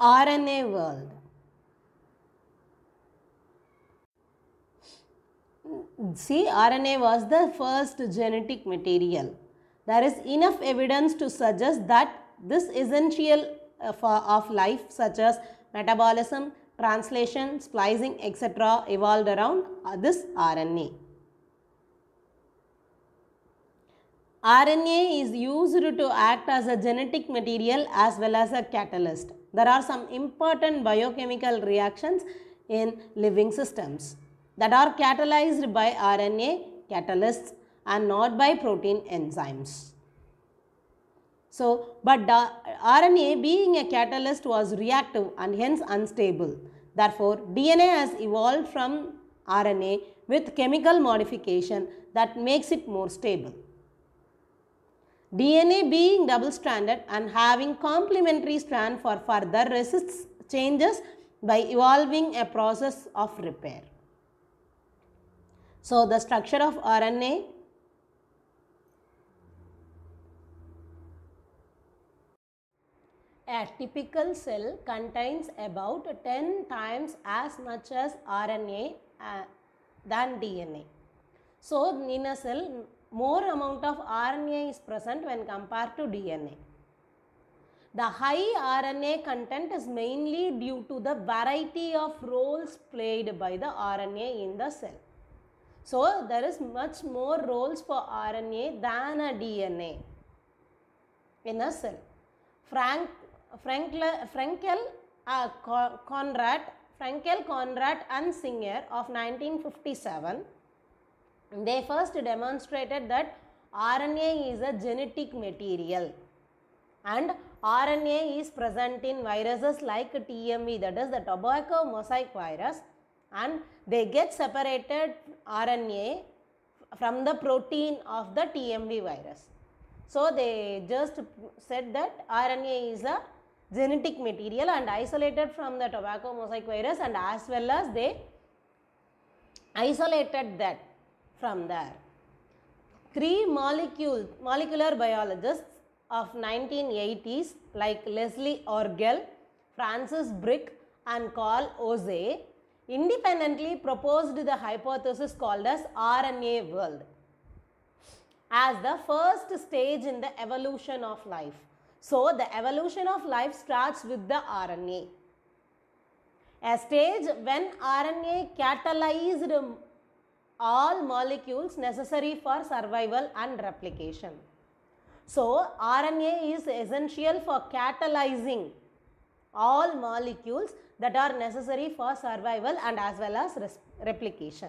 RNA world. See, RNA was the first genetic material. There is enough evidence to suggest that this essential uh, of, of life such as metabolism, translation, splicing etc. evolved around uh, this RNA. RNA is used to act as a genetic material as well as a catalyst. There are some important biochemical reactions in living systems that are catalyzed by RNA catalysts and not by protein enzymes. So, but the RNA being a catalyst was reactive and hence unstable. Therefore, DNA has evolved from RNA with chemical modification that makes it more stable. DNA being double stranded and having complementary strand for further resists changes by evolving a process of repair. So, the structure of RNA A typical cell contains about 10 times as much as RNA uh, than DNA. So, in a cell, more amount of RNA is present when compared to DNA. The high RNA content is mainly due to the variety of roles played by the RNA in the cell. So, there is much more roles for RNA than a DNA in a cell. Frank, Frankl, Frankel, uh, Conrad, Frankel, Conrad and Singer of 1957 they first demonstrated that RNA is a genetic material and RNA is present in viruses like TMV that is the tobacco mosaic virus and they get separated RNA from the protein of the TMV virus. So they just said that RNA is a genetic material and isolated from the tobacco mosaic virus and as well as they isolated that from there. three molecule, molecular biologists of 1980s like Leslie Orgel, Francis Brick and Carl Ose independently proposed the hypothesis called as RNA world as the first stage in the evolution of life. So, the evolution of life starts with the RNA. A stage when RNA catalyzed all molecules necessary for survival and replication. So, RNA is essential for catalyzing all molecules that are necessary for survival and as well as replication.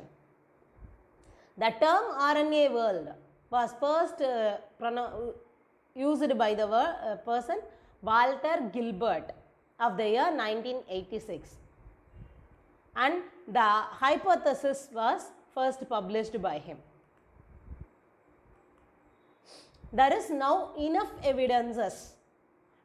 The term RNA world was first uh, used by the uh, person Walter Gilbert of the year 1986 and the hypothesis was first published by him. There is now enough evidences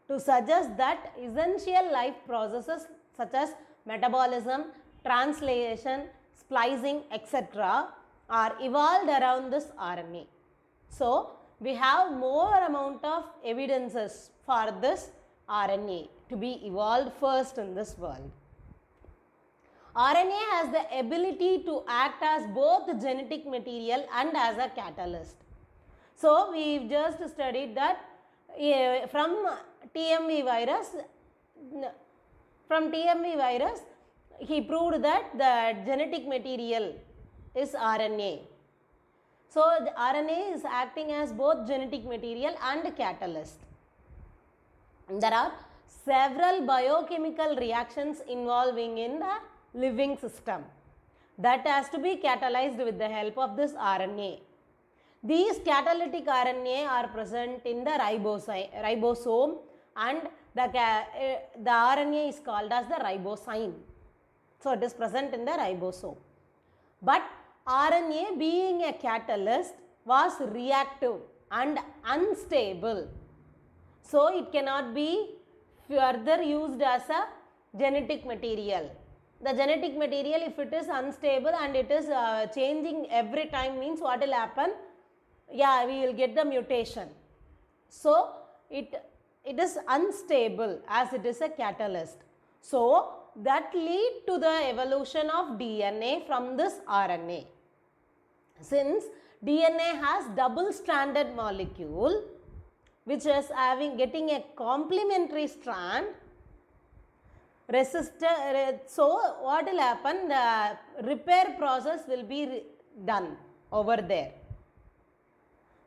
to suggest that essential life processes such as metabolism, translation, splicing etc. are evolved around this RNA. So, we have more amount of evidences for this RNA to be evolved first in this world. RNA has the ability to act as both genetic material and as a catalyst. So, we just studied that eh, from TMV virus, from TMV virus, he proved that the genetic material is RNA. So, the RNA is acting as both genetic material and catalyst. there are several biochemical reactions involving in the living system that has to be catalyzed with the help of this RNA. These catalytic RNA are present in the ribosome and the, eh, the RNA is called as the ribosome. So, it is present in the ribosome. But RNA being a catalyst was reactive and unstable. So, it cannot be further used as a genetic material the genetic material if it is unstable and it is uh, changing every time means what will happen yeah we will get the mutation so it it is unstable as it is a catalyst so that lead to the evolution of dna from this rna since dna has double stranded molecule which is having getting a complementary strand resistor so what will happen the repair process will be done over there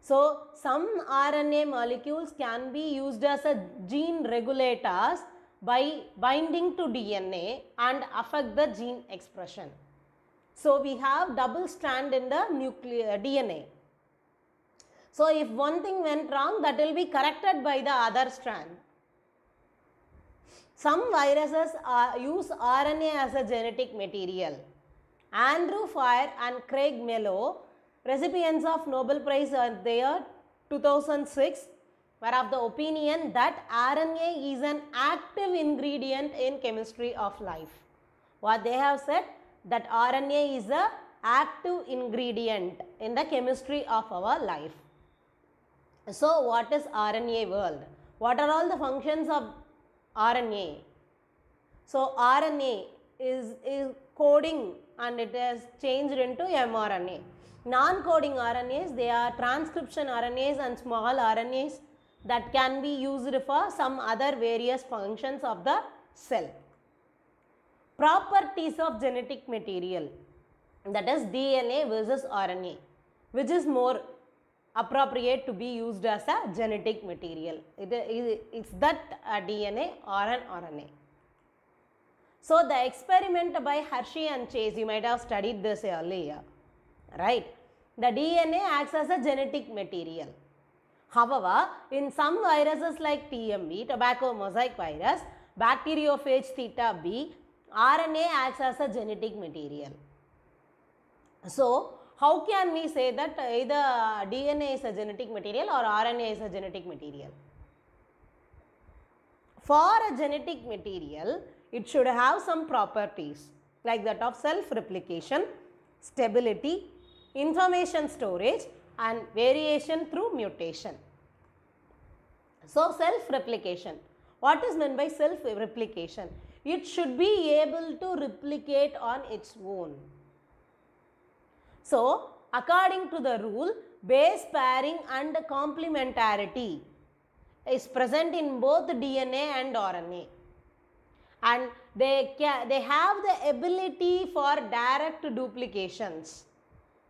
so some rna molecules can be used as a gene regulators by binding to dna and affect the gene expression so we have double strand in the nuclear uh, dna so if one thing went wrong that will be corrected by the other strand some viruses are, use RNA as a genetic material. Andrew Fire and Craig Mello, recipients of Nobel Prize in there 2006, were of the opinion that RNA is an active ingredient in chemistry of life. What they have said that RNA is a active ingredient in the chemistry of our life. So, what is RNA world? What are all the functions of RNA. So RNA is, is coding and it has changed into mRNA. Non-coding RNAs, they are transcription RNAs and small RNAs that can be used for some other various functions of the cell. Properties of genetic material that is DNA versus RNA which is more appropriate to be used as a genetic material. It, it, it's that uh, DNA or an RNA. So, the experiment by Hershey and Chase, you might have studied this earlier, right? The DNA acts as a genetic material. However, in some viruses like TMV, tobacco mosaic virus, bacteriophage theta B, RNA acts as a genetic material. So, how can we say that either DNA is a genetic material or RNA is a genetic material? For a genetic material, it should have some properties like that of self-replication, stability, information storage and variation through mutation. So, self-replication. What is meant by self-replication? It should be able to replicate on its own. So, according to the rule, base pairing and complementarity is present in both DNA and RNA. And they, they have the ability for direct duplications.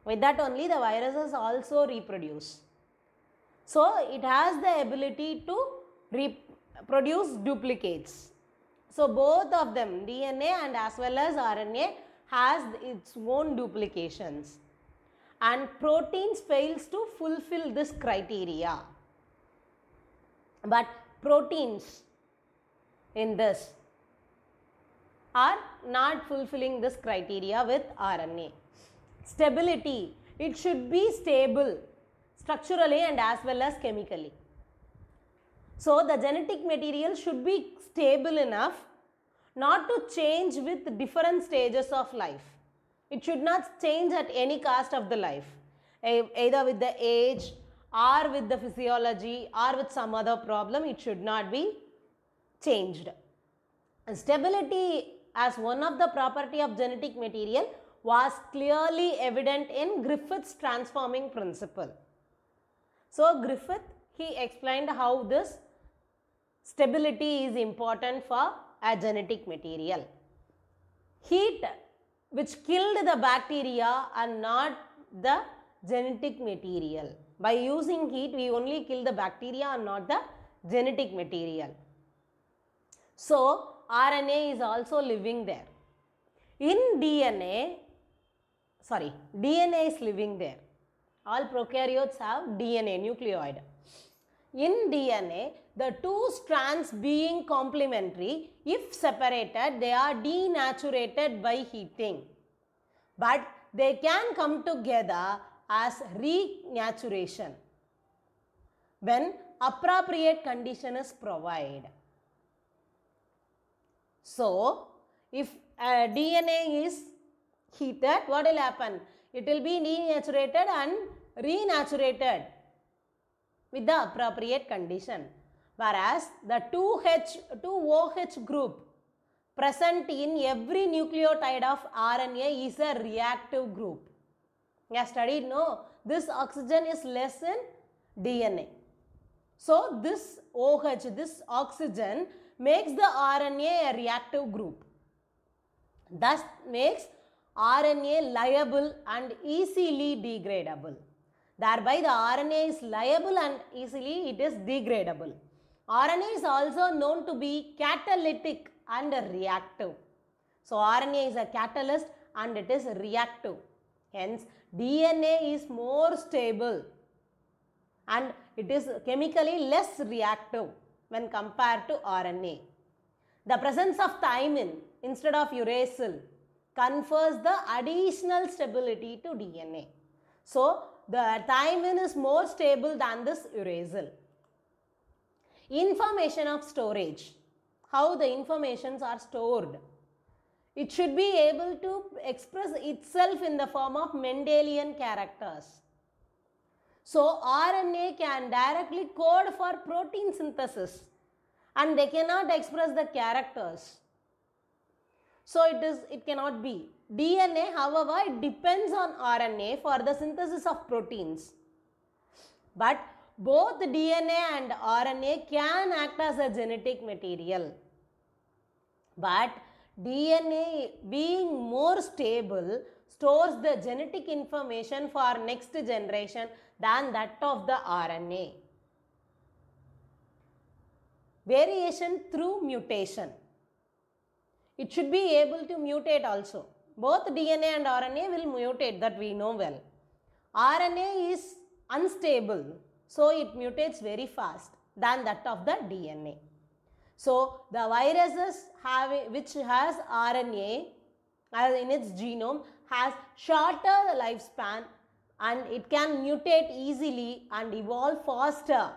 With that only the viruses also reproduce. So, it has the ability to reproduce duplicates. So, both of them DNA and as well as RNA has its own duplications and proteins fails to fulfill this criteria. But proteins in this are not fulfilling this criteria with RNA. Stability, it should be stable structurally and as well as chemically. So, the genetic material should be stable enough not to change with different stages of life. It should not change at any cost of the life, either with the age or with the physiology or with some other problem, it should not be changed. And stability as one of the property of genetic material was clearly evident in Griffith's transforming principle. So Griffith, he explained how this stability is important for a genetic material. Heat which killed the bacteria and not the genetic material. By using heat, we only kill the bacteria and not the genetic material. So, RNA is also living there. In DNA, sorry, DNA is living there. All prokaryotes have DNA, nucleoid. In DNA, the two strands being complementary, if separated, they are denaturated by heating. But they can come together as renaturation when appropriate condition is provided. So, if uh, DNA is heated, what will happen? It will be denaturated and renaturated with the appropriate condition. Whereas the 2H, 2OH group present in every nucleotide of RNA is a reactive group. You have studied, no? This oxygen is less in DNA. So, this OH, this oxygen makes the RNA a reactive group. Thus makes RNA liable and easily degradable. Thereby the RNA is liable and easily it is degradable. RNA is also known to be catalytic and reactive. So RNA is a catalyst and it is reactive. Hence DNA is more stable and it is chemically less reactive when compared to RNA. The presence of thymine instead of uracil confers the additional stability to DNA. So the thymine is more stable than this uracil. Information of storage, how the informations are stored. It should be able to express itself in the form of Mendelian characters. So RNA can directly code for protein synthesis and they cannot express the characters. So it is it cannot be. DNA however it depends on RNA for the synthesis of proteins. But both DNA and RNA can act as a genetic material. But DNA being more stable stores the genetic information for next generation than that of the RNA. Variation through mutation. It should be able to mutate also. Both DNA and RNA will mutate that we know well. RNA is unstable so it mutates very fast than that of the DNA. So the viruses have, which has RNA in its genome has shorter lifespan and it can mutate easily and evolve faster